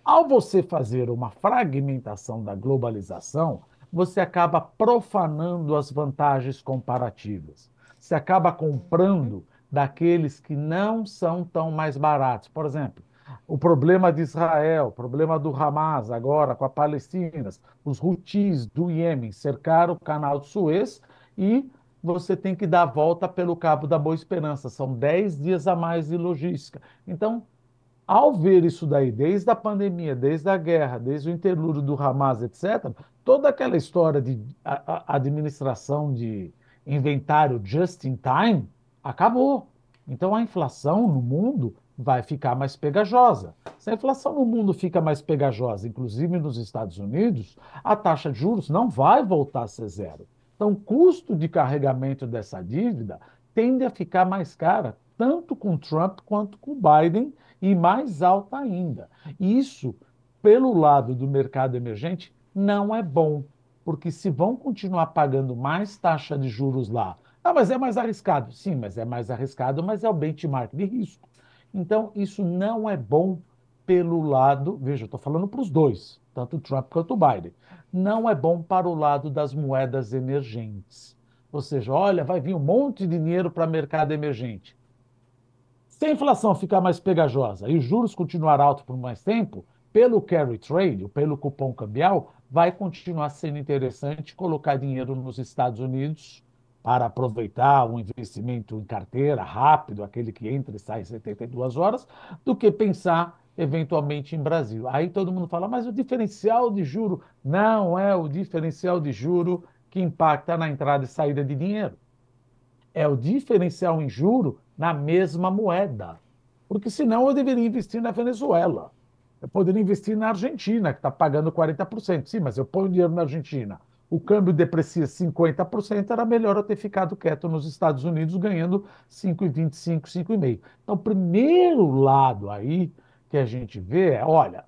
Ao você fazer uma fragmentação da globalização, você acaba profanando as vantagens comparativas. Você acaba comprando daqueles que não são tão mais baratos. Por exemplo, o problema de Israel, o problema do Hamas agora com a Palestina, os Houthis do Iêmen cercaram o canal de Suez e você tem que dar a volta pelo Cabo da Boa Esperança. São 10 dias a mais de logística. Então, ao ver isso daí, desde a pandemia, desde a guerra, desde o interlúdio do Hamas, etc., toda aquela história de administração de inventário just in time acabou. Então a inflação no mundo vai ficar mais pegajosa. Se a inflação no mundo fica mais pegajosa, inclusive nos Estados Unidos, a taxa de juros não vai voltar a ser zero. Então o custo de carregamento dessa dívida tende a ficar mais cara, tanto com Trump quanto com Biden, e mais alta ainda. Isso, pelo lado do mercado emergente, não é bom, porque se vão continuar pagando mais taxa de juros lá, ah, mas é mais arriscado. Sim, mas é mais arriscado, mas é o benchmark de risco. Então, isso não é bom pelo lado, veja, eu estou falando para os dois, tanto o Trump quanto o Biden. Não é bom para o lado das moedas emergentes. Ou seja, olha, vai vir um monte de dinheiro para o mercado emergente. Se a inflação ficar mais pegajosa e os juros continuar alto por mais tempo, pelo carry trade, pelo cupom cambial, vai continuar sendo interessante colocar dinheiro nos Estados Unidos para aproveitar um investimento em carteira rápido, aquele que entra e sai em 72 horas, do que pensar eventualmente em Brasil. Aí todo mundo fala, mas o diferencial de juro não é o diferencial de juro que impacta na entrada e saída de dinheiro. É o diferencial em juro na mesma moeda. Porque senão eu deveria investir na Venezuela eu poderia investir na Argentina, que está pagando 40%. Sim, mas eu ponho dinheiro na Argentina. O câmbio deprecia 50%, era melhor eu ter ficado quieto nos Estados Unidos, ganhando 5,25, 5,5. Então, o primeiro lado aí que a gente vê é: olha,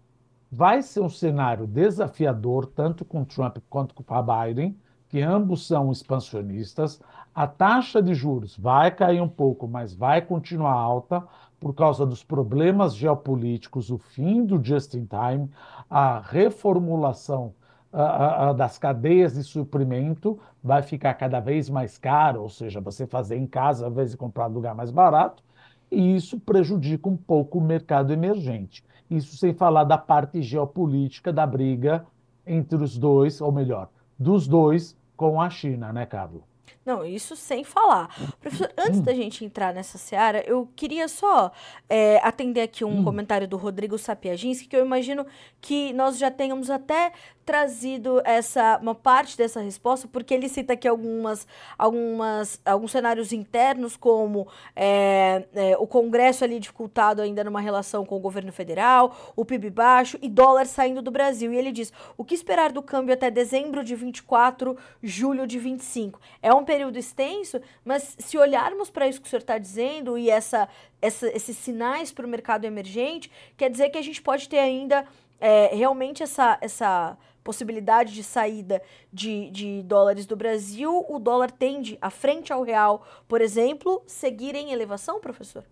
vai ser um cenário desafiador, tanto com Trump quanto com Biden, que ambos são expansionistas. A taxa de juros vai cair um pouco, mas vai continuar alta por causa dos problemas geopolíticos, o fim do just-in-time, a reformulação a, a, das cadeias de suprimento vai ficar cada vez mais caro, ou seja, você fazer em casa ao invés de comprar em lugar mais barato, e isso prejudica um pouco o mercado emergente. Isso sem falar da parte geopolítica da briga entre os dois, ou melhor, dos dois com a China, né, Carlos? Não, isso sem falar. Professor, antes hum. da gente entrar nessa seara, eu queria só é, atender aqui um hum. comentário do Rodrigo Sapiaginski, que eu imagino que nós já tenhamos até trazido essa uma parte dessa resposta, porque ele cita aqui algumas, algumas alguns cenários internos, como é, é, o Congresso ali dificultado ainda numa relação com o governo federal, o PIB baixo e dólar saindo do Brasil. E ele diz, o que esperar do câmbio até dezembro de 24, julho de 25? É um período extenso, mas se olharmos para isso que o senhor está dizendo e essa, essa, esses sinais para o mercado emergente, quer dizer que a gente pode ter ainda é, realmente essa, essa possibilidade de saída de, de dólares do Brasil. O dólar tende, à frente ao real, por exemplo, seguir em elevação, professor?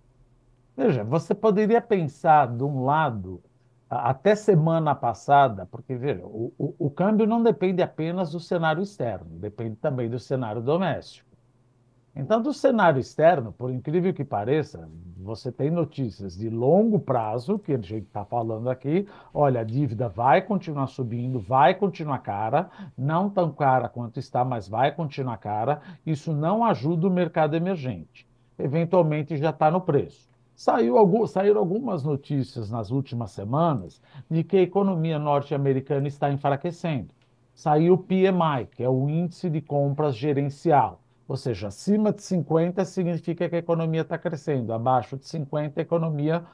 Veja, você poderia pensar, de um lado, até semana passada, porque veja, o, o, o, câmbio não depende apenas do cenário externo, depende também do cenário doméstico. Então, do cenário externo, por incrível que pareça, você tem notícias de longo prazo, que a gente está falando aqui, olha, a dívida vai continuar subindo, vai continuar cara, não tão cara quanto está, mas vai continuar cara, isso não ajuda o mercado emergente. Eventualmente já está no preço. Saiu algum, saíram algumas notícias nas últimas semanas de que a economia norte-americana está enfraquecendo. Saiu o PMI, que é o Índice de Compras Gerencial. Ou seja, acima de 50 significa que a economia está crescendo, abaixo de 50 a economia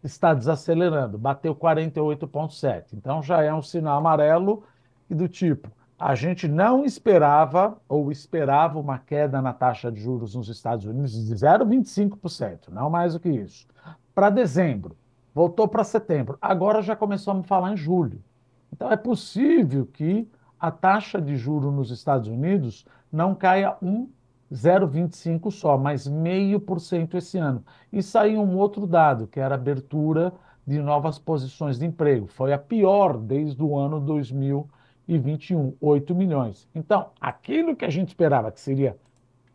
está desacelerando, bateu 48,7. Então já é um sinal amarelo e do tipo, a gente não esperava ou esperava uma queda na taxa de juros nos Estados Unidos de 0,25%, não mais do que isso. Para dezembro, voltou para setembro, agora já começou a me falar em julho. Então é possível que a taxa de juro nos Estados Unidos não caia um 0,25 só, mas meio por cento esse ano. E saiu um outro dado, que era a abertura de novas posições de emprego. Foi a pior desde o ano 2000 2021, 8 milhões. Então, aquilo que a gente esperava que seria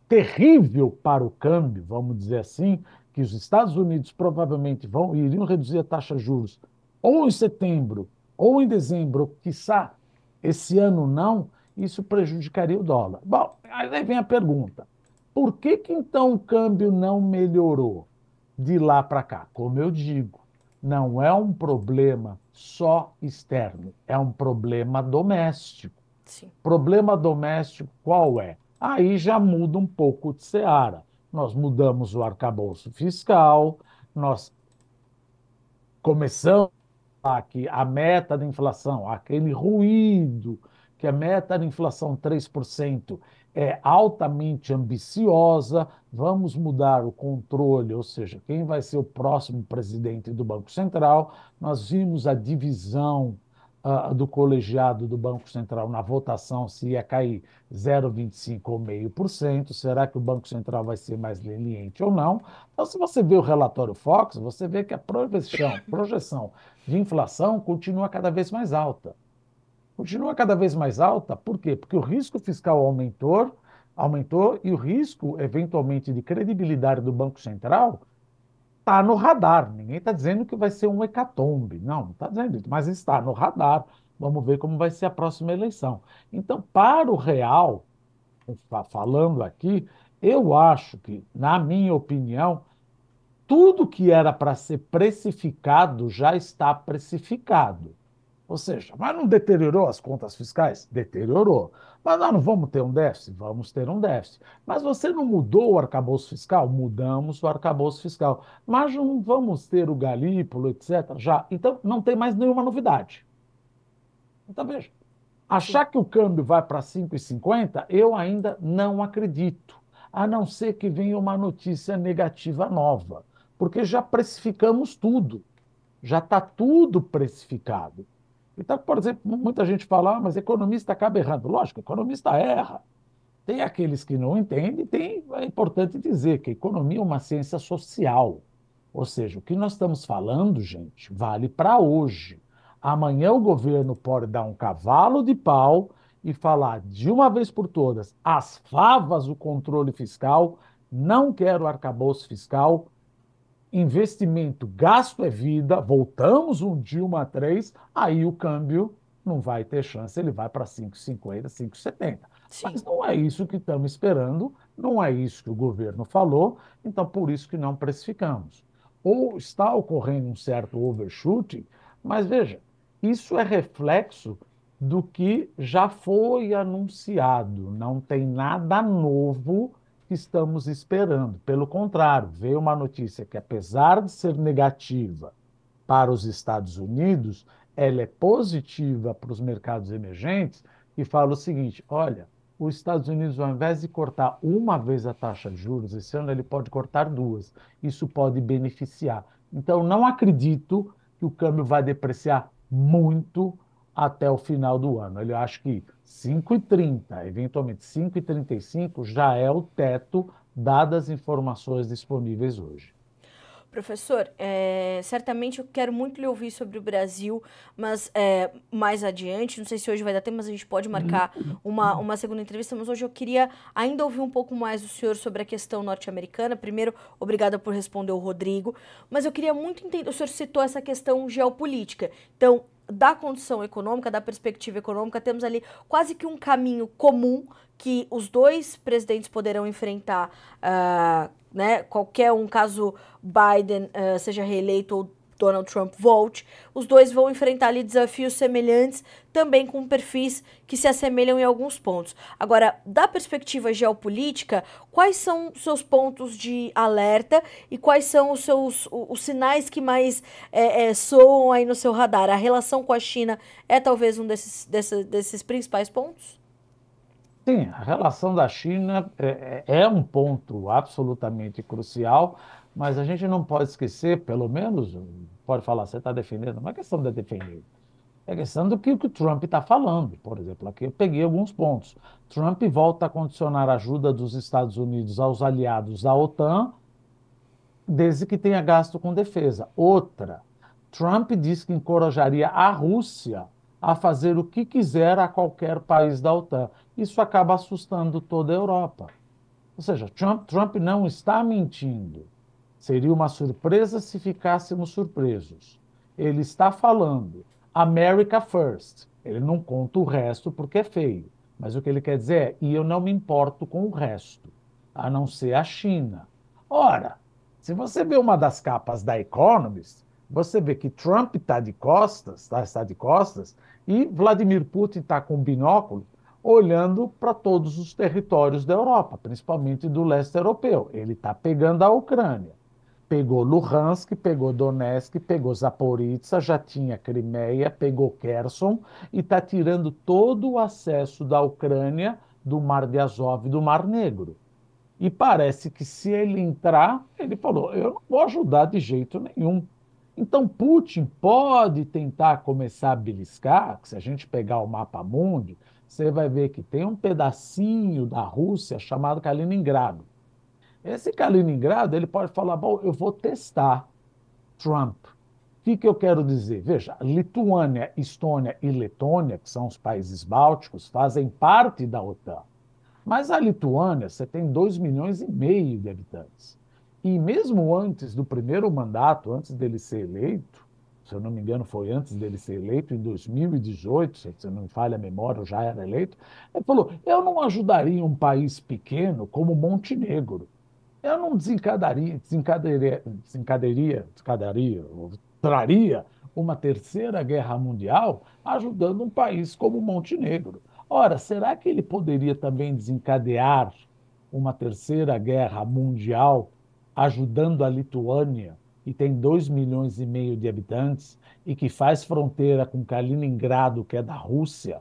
terrível para o câmbio, vamos dizer assim, que os Estados Unidos provavelmente vão iriam reduzir a taxa de juros ou em setembro, ou em dezembro, ou, quiçá esse ano não, isso prejudicaria o dólar. Bom, aí vem a pergunta: por que, que então o câmbio não melhorou de lá para cá? Como eu digo, não é um problema só externo, é um problema doméstico. Sim. Problema doméstico qual é? Aí já muda um pouco de seara. Nós mudamos o arcabouço fiscal, nós começamos que a meta da inflação, aquele ruído que a meta da inflação 3% é altamente ambiciosa, vamos mudar o controle, ou seja, quem vai ser o próximo presidente do Banco Central. Nós vimos a divisão uh, do colegiado do Banco Central na votação se ia cair 0,25 ou meio por cento. Será que o Banco Central vai ser mais leniente ou não? Então, se você vê o relatório Fox, você vê que a projeção, projeção de inflação continua cada vez mais alta continua cada vez mais alta. Por quê? Porque o risco fiscal aumentou, aumentou e o risco, eventualmente, de credibilidade do Banco Central está no radar. Ninguém está dizendo que vai ser um hecatombe. Não, não está dizendo isso, mas está no radar. Vamos ver como vai ser a próxima eleição. Então, para o real, falando aqui, eu acho que, na minha opinião, tudo que era para ser precificado já está precificado. Ou seja, mas não deteriorou as contas fiscais? Deteriorou. Mas nós não vamos ter um déficit? Vamos ter um déficit. Mas você não mudou o arcabouço fiscal? Mudamos o arcabouço fiscal. Mas não vamos ter o galípolo, etc. Já. Então, não tem mais nenhuma novidade. Então, veja. Achar que o câmbio vai para 5,50, eu ainda não acredito. A não ser que venha uma notícia negativa nova. Porque já precificamos tudo. Já está tudo precificado. Então, por exemplo, muita gente fala, ah, mas economista acaba errando. Lógico, economista erra. Tem aqueles que não entendem, tem, é importante dizer que economia é uma ciência social. Ou seja, o que nós estamos falando, gente, vale para hoje. Amanhã o governo pode dar um cavalo de pau e falar de uma vez por todas: as favas, o controle fiscal, não quero arcabouço fiscal, investimento, gasto é vida, voltamos um Dilma três aí o câmbio não vai ter chance, ele vai para 5,50, 5,70. Mas não é isso que estamos esperando, não é isso que o governo falou, então por isso que não precificamos. Ou está ocorrendo um certo overshoot, mas veja, isso é reflexo do que já foi anunciado, não tem nada novo estamos esperando. Pelo contrário, veio uma notícia que, apesar de ser negativa para os Estados Unidos, ela é positiva para os mercados emergentes e fala o seguinte: olha, os Estados Unidos, ao invés de cortar uma vez a taxa de juros esse ano, ele pode cortar duas. Isso pode beneficiar. Então, não acredito que o câmbio vai depreciar muito até o final do ano. Eu acho que 5,30, eventualmente 5,35 já é o teto, dadas as informações disponíveis hoje. Professor, é, certamente eu quero muito lhe ouvir sobre o Brasil, mas é, mais adiante, não sei se hoje vai dar tempo, mas a gente pode marcar uma, uma segunda entrevista. Mas hoje eu queria ainda ouvir um pouco mais do senhor sobre a questão norte-americana. Primeiro, obrigada por responder o Rodrigo, mas eu queria muito entender. O senhor citou essa questão geopolítica. Então, da condição econômica, da perspectiva econômica, temos ali quase que um caminho comum que os dois presidentes poderão enfrentar, uh, né? Qualquer um, caso Biden uh, seja reeleito ou Donald Trump volte, os dois vão enfrentar ali desafios semelhantes, também com perfis que se assemelham em alguns pontos. Agora, da perspectiva geopolítica, quais são seus pontos de alerta e quais são os seus os sinais que mais é, é, soam aí no seu radar? A relação com a China é talvez um desses, desses, desses principais pontos? Sim, a relação da China é, é, é um ponto absolutamente crucial, mas a gente não pode esquecer, pelo menos, pode falar, você está defendendo, não é questão de defender. É questão do que, o Trump está falando. Por exemplo, aqui eu peguei alguns pontos. Trump volta a condicionar a ajuda dos Estados Unidos aos aliados da OTAN, desde que tenha gasto com defesa. Outra, Trump diz que encorajaria a Rússia a fazer o que quiser a qualquer país da OTAN. Isso acaba assustando toda a Europa. Ou seja, Trump, Trump não está mentindo. Seria uma surpresa se ficássemos surpresos. Ele está falando America First. Ele não conta o resto porque é feio. Mas o que ele quer dizer é: e eu não me importo com o resto, a não ser a China. Ora, se você vê uma das capas da Economist, você vê que Trump está de costas, tá, está de costas, e Vladimir Putin está com binóculo olhando para todos os territórios da Europa, principalmente do leste europeu. Ele está pegando a Ucrânia pegou Luhansk, pegou Donetsk, pegou Zaporizhzhia, já tinha Crimeia, pegou Kherson e está tirando todo o acesso da Ucrânia do Mar de Azov e do Mar Negro. E parece que se ele entrar, ele falou: eu não vou ajudar de jeito nenhum. Então Putin pode tentar começar a beliscar, que se a gente pegar o mapa mundo, você vai ver que tem um pedacinho da Rússia chamado Kaliningrado esse Kaliningrado, ele pode falar, bom, eu vou testar Trump. O que, que eu quero dizer? Veja, Lituânia, Estônia e Letônia, que são os países bálticos, fazem parte da OTAN. Mas a Lituânia, você tem 2 milhões e meio de habitantes. E mesmo antes do primeiro mandato, antes dele ser eleito, se eu não me engano, foi antes dele ser eleito, em 2018, se não me falha a memória, já era eleito, ele falou: eu não ajudaria um país pequeno como Montenegro, eu não desencadaria, desencadearia, desencadearia, desencadearia traria uma terceira guerra mundial ajudando um país como Montenegro. Ora, será que ele poderia também desencadear uma terceira guerra mundial ajudando a Lituânia, que tem 2 milhões e meio de habitantes e que faz fronteira com Kaliningrado, que é da Rússia?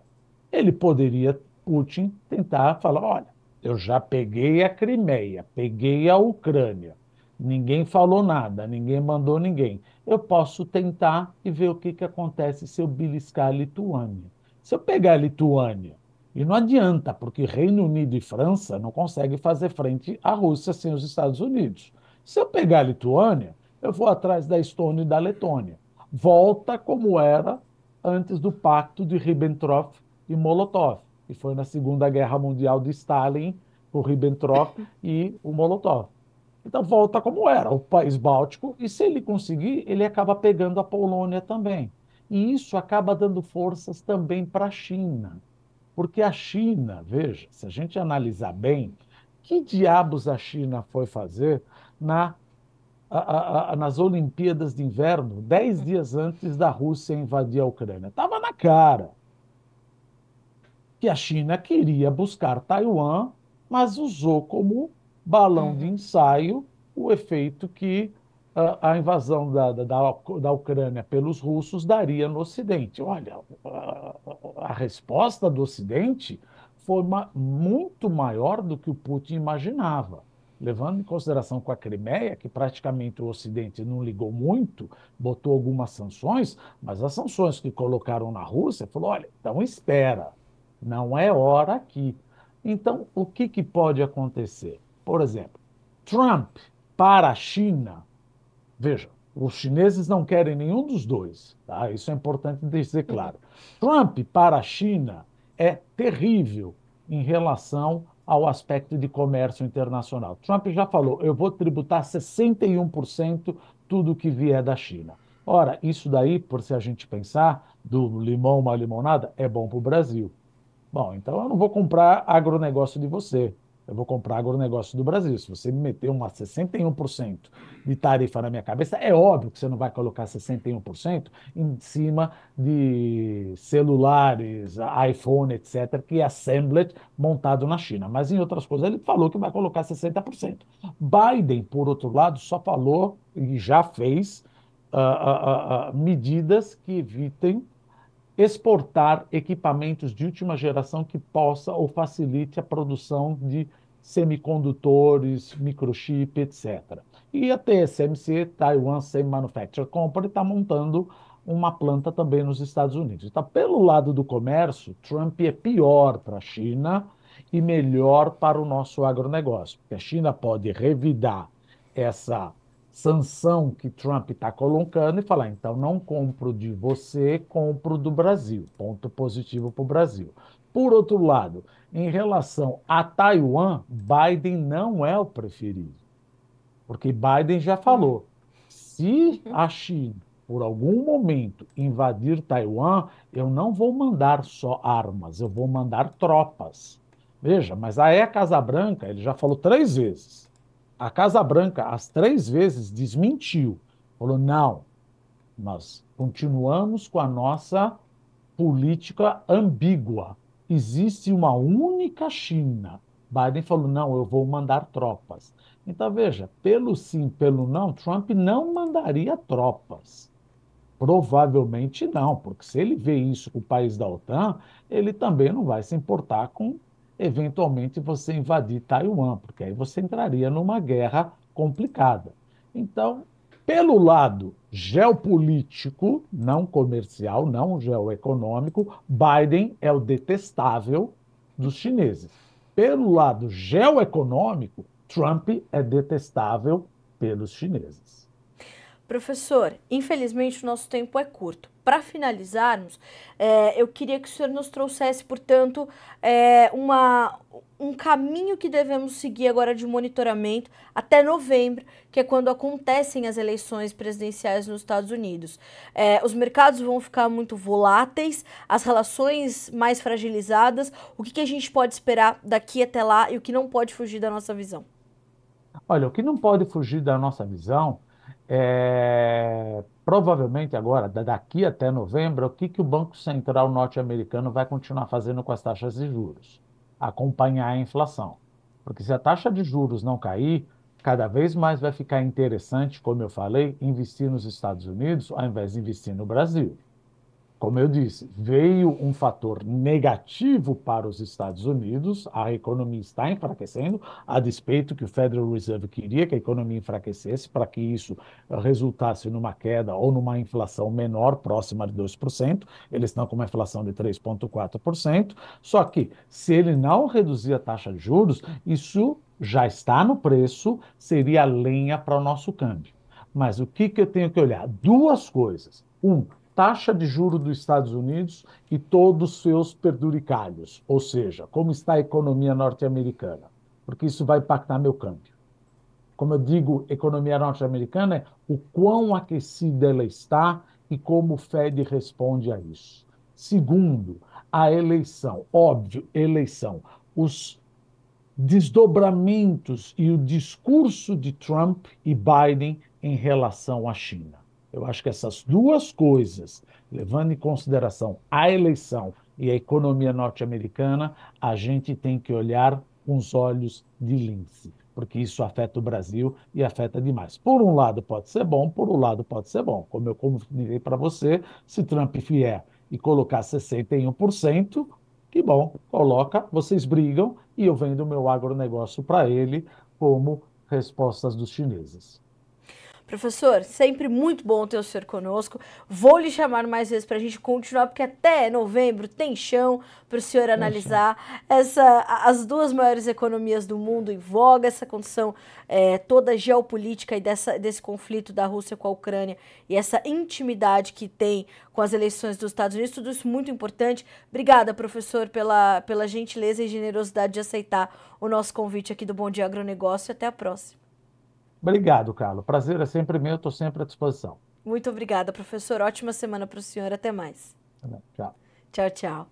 Ele poderia, Putin, tentar falar: olha, eu já peguei a Crimeia, peguei a Ucrânia. Ninguém falou nada, ninguém mandou ninguém. Eu posso tentar e ver o que, que acontece se eu beliscar a Lituânia. Se eu pegar a Lituânia, e não adianta, porque Reino Unido e França não conseguem fazer frente à Rússia sem os Estados Unidos. Se eu pegar a Lituânia, eu vou atrás da Estônia e da Letônia. Volta como era antes do pacto de Ribbentrop e Molotov e foi na Segunda Guerra Mundial de Stalin, o Ribbentrop e o Molotov. Então volta como era, o país báltico, e se ele conseguir, ele acaba pegando a Polônia também. E isso acaba dando forças também para a China. Porque a China, veja, se a gente analisar bem, que diabos a China foi fazer na, a, a, nas Olimpíadas de Inverno, dez dias antes da Rússia invadir a Ucrânia? Estava na cara que a China queria buscar Taiwan, mas usou como balão de uhum. ensaio o efeito que ah, a, invasão da, da, da Ucrânia pelos russos daria no Ocidente. Olha, a, a resposta do Ocidente foi ma, muito maior do que o Putin imaginava. Levando em consideração com a Crimeia, que praticamente o Ocidente não ligou muito, botou algumas sanções, mas as sanções que colocaram na Rússia, falou: olha, então espera, não é hora aqui. Então, o que, que pode acontecer? Por exemplo, Trump para a China. Veja, os chineses não querem nenhum dos dois, tá? isso é importante dizer claro. Trump para a China é terrível em relação ao aspecto de comércio internacional. Trump já falou: eu vou tributar 61% tudo que vier da China. Ora, isso daí, por se a gente pensar, do limão uma limonada, é bom para o Brasil. Bom, então eu não vou comprar agronegócio de você. Eu vou comprar agronegócio do Brasil. Se você me meter uma 61% de tarifa na minha cabeça, é óbvio que você não vai colocar 61% em cima de celulares, iPhone, etc., que é assemblet montado na China. Mas em outras coisas, ele falou que vai colocar 60%. Biden, por outro lado, só falou e já fez uh, uh, uh, medidas que evitem exportar equipamentos de última geração que possa ou facilite a produção de semicondutores, microchip, etc. E a TSMC, Taiwan Semiconductor Company, está montando uma planta também nos Estados Unidos. Então, pelo lado do comércio, Trump é pior para a China e melhor para o nosso agronegócio, porque a China pode revidar essa sanção que Trump está colocando e falar, então não compro de você, compro do Brasil. Ponto positivo para o Brasil. Por outro lado, em relação a Taiwan, Biden não é o preferido. Porque Biden já falou: se a China, por algum momento, invadir Taiwan, eu não vou mandar só armas, eu vou mandar tropas. Veja, mas aí a Casa Branca, ele já falou três vezes a Casa Branca, as três vezes, desmentiu. Falou: não, nós continuamos com a nossa política ambígua. Existe uma única China. Biden falou: não, eu vou mandar tropas. Então, veja, pelo sim, pelo não, Trump não mandaria tropas. Provavelmente não, porque se ele vê isso com o país da OTAN, ele também não vai se importar com eventualmente você invadir Taiwan, porque aí você entraria numa guerra complicada. Então, pelo lado geopolítico, não comercial, não geoeconômico, Biden é o detestável dos chineses. Pelo lado geoeconômico, Trump é detestável pelos chineses. Professor, infelizmente o nosso tempo é curto. Para finalizarmos, é, eu queria que o senhor nos trouxesse, portanto, é, uma, um caminho que devemos seguir agora de monitoramento até novembro, que é quando acontecem as eleições presidenciais nos Estados Unidos. É, os mercados vão ficar muito voláteis, as relações mais fragilizadas. O que, que a gente pode esperar daqui até lá e o que não pode fugir da nossa visão? Olha, o que não pode fugir da nossa visão é, provavelmente agora, daqui até novembro, o que, que o Banco Central norte-americano vai continuar fazendo com as taxas de juros? Acompanhar a inflação. Porque se a taxa de juros não cair, cada vez mais vai ficar interessante, como eu falei, investir nos Estados Unidos ao invés de investir no Brasil como eu disse, veio um fator negativo para os Estados Unidos, a economia está enfraquecendo, a despeito que o Federal Reserve queria que a economia enfraquecesse para que isso resultasse numa queda ou numa inflação menor, próxima de 2%, eles estão com uma inflação de 3,4%, só que se ele não reduzir a taxa de juros, isso já está no preço, seria lenha para o nosso câmbio. Mas o que, que eu tenho que olhar? Duas coisas. Um, taxa de juro dos Estados Unidos e todos os seus perduricalhos, ou seja, como está a economia norte-americana, porque isso vai impactar meu câmbio. Como eu digo, economia norte-americana é o quão aquecida ela está e como o Fed responde a isso. Segundo, a eleição, óbvio, eleição. Os desdobramentos e o discurso de Trump e Biden em relação à China. Eu acho que essas duas coisas, levando em consideração a eleição e a economia norte-americana, a gente tem que olhar com os olhos de lince, porque isso afeta o Brasil e afeta demais. Por um lado pode ser bom, por um lado pode ser bom. Como eu comuniquei para você, se Trump vier e colocar 61%, que bom, coloca, vocês brigam e eu vendo o meu agronegócio para ele como respostas dos chineses. Professor, sempre muito bom ter o senhor conosco. Vou lhe chamar mais vezes para a gente continuar, porque até novembro tem chão para o senhor analisar essa, as duas maiores economias do mundo em voga, essa condição é, toda geopolítica e dessa, desse conflito da Rússia com a Ucrânia e essa intimidade que tem com as eleições dos Estados Unidos, tudo isso muito importante. Obrigada, professor, pela, pela gentileza e generosidade de aceitar o nosso convite aqui do Bom Dia Agronegócio. Até a próxima. Obrigado, Carlos. Prazer é sempre meu, estou sempre à disposição. Muito obrigada, professor. Ótima semana para o senhor. Até mais. Tchau. Tchau, tchau.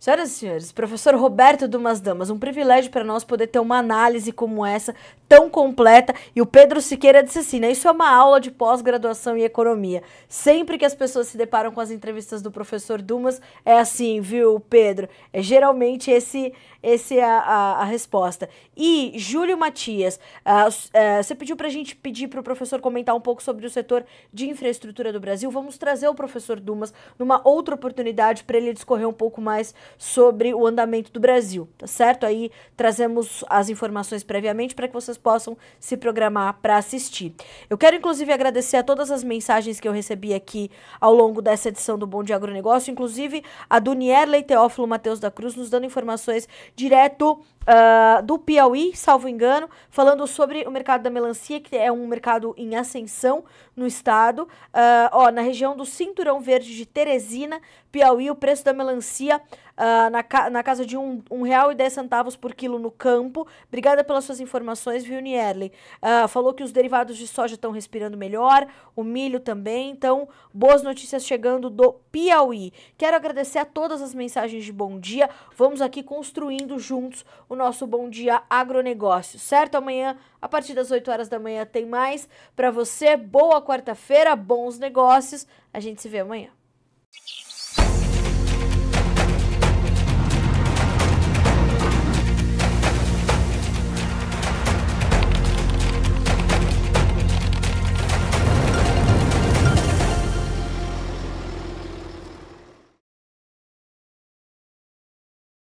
Senhoras e senhores, professor Roberto Dumas Damas, um privilégio para nós poder ter uma análise como essa, tão completa. E o Pedro Siqueira disse assim, né? Isso é uma aula de pós-graduação em economia. Sempre que as pessoas se deparam com as entrevistas do professor Dumas, é assim, viu, Pedro? É geralmente esse, esse é a, a, a resposta. E, Júlio Matias, uh, uh, você pediu para a gente pedir para o professor comentar um pouco sobre o setor de infraestrutura do Brasil. Vamos trazer o professor Dumas numa outra oportunidade para ele discorrer um pouco mais sobre o andamento do Brasil, tá certo? Aí trazemos as informações previamente para que vocês possam se programar para assistir. Eu quero inclusive agradecer a todas as mensagens que eu recebi aqui ao longo dessa edição do Bom Dia Agronegócio, inclusive a do Nierley Teófilo Matheus da Cruz nos dando informações direto uh, do Piauí, salvo engano, falando sobre o mercado da melancia, que é um mercado em ascensão no estado. Uh, ó, na região do Cinturão Verde de Teresina, Piauí, o preço da melancia Uh, na, ca na, casa de um, um real e dez centavos por quilo no campo. Obrigada pelas suas informações, viu, Nierle? Uh, falou que os derivados de soja estão respirando melhor, o milho também. Então, boas notícias chegando do Piauí. Quero agradecer a todas as mensagens de bom dia. Vamos aqui construindo juntos o nosso Bom Dia Agronegócio, certo? Amanhã, a partir das 8 horas da manhã, tem mais para você. Boa quarta-feira, bons negócios. A gente se vê amanhã.